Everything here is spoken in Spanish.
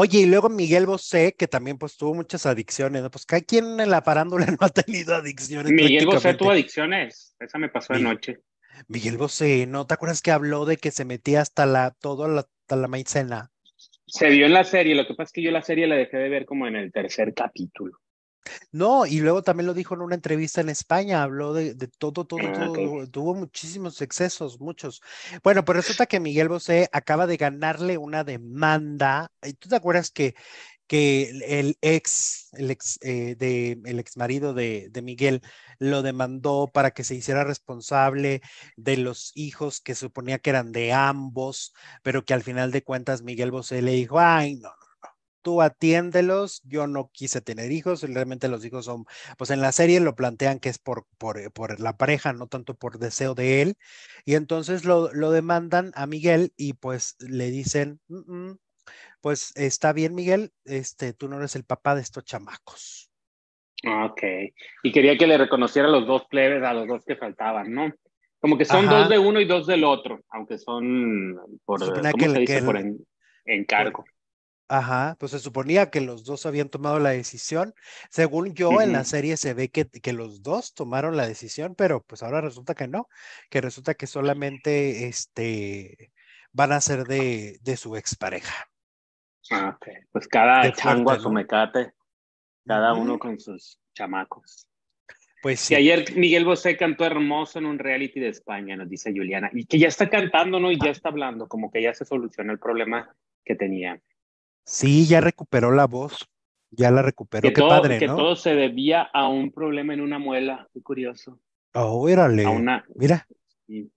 Oye, y luego Miguel Bosé, que también pues tuvo muchas adicciones, ¿no? Pues hay quien en la parándula no ha tenido adicciones. Miguel Bosé tuvo adicciones, esa me pasó de noche. Miguel Bosé, ¿no te acuerdas que habló de que se metía hasta la, todo la, hasta la maicena? Se vio en la serie, lo que pasa es que yo la serie la dejé de ver como en el tercer capítulo. No, y luego también lo dijo en una entrevista en España, habló de, todo, todo, ah, todo, tuvo muchísimos excesos, muchos. Bueno, pues resulta que Miguel Bosé acaba de ganarle una demanda. ¿Tú te acuerdas que, que el ex, el ex, eh, de, el ex marido de, de, Miguel lo demandó para que se hiciera responsable de los hijos que suponía que eran de ambos, pero que al final de cuentas Miguel Bosé le dijo, ay, no, tú atiéndelos, yo no quise tener hijos, realmente los hijos son, pues en la serie lo plantean que es por, por, por la pareja, no tanto por deseo de él, y entonces lo, lo demandan a Miguel y pues le dicen, mm, mm, pues está bien Miguel, este, tú no eres el papá de estos chamacos. Ah, ok, y quería que le reconociera los dos plebes, a los dos que faltaban, ¿no? Como que son dos de uno y dos del otro, aunque son por, en, encargo. Ajá, pues se suponía que los dos habían tomado la decisión. Según yo, en la serie se ve que, que, los dos tomaron la decisión, pero pues ahora resulta que no, que resulta que solamente este, van a ser de, de su expareja. Ah, ok, pues cada chango a su mecate, cada uno con sus chamacos. Pues sí. Y ayer Miguel Bosé cantó hermoso en un reality de España, nos dice Juliana, y que ya está cantando, ¿no? Y ya está hablando, como que ya se solucionó el problema que tenía. Sí, ya recuperó la voz, ya la recuperó. Que Qué padre, padre, que todo se debía a un problema en una muela, qué curioso. Oh, órale. una... Mira. Sí.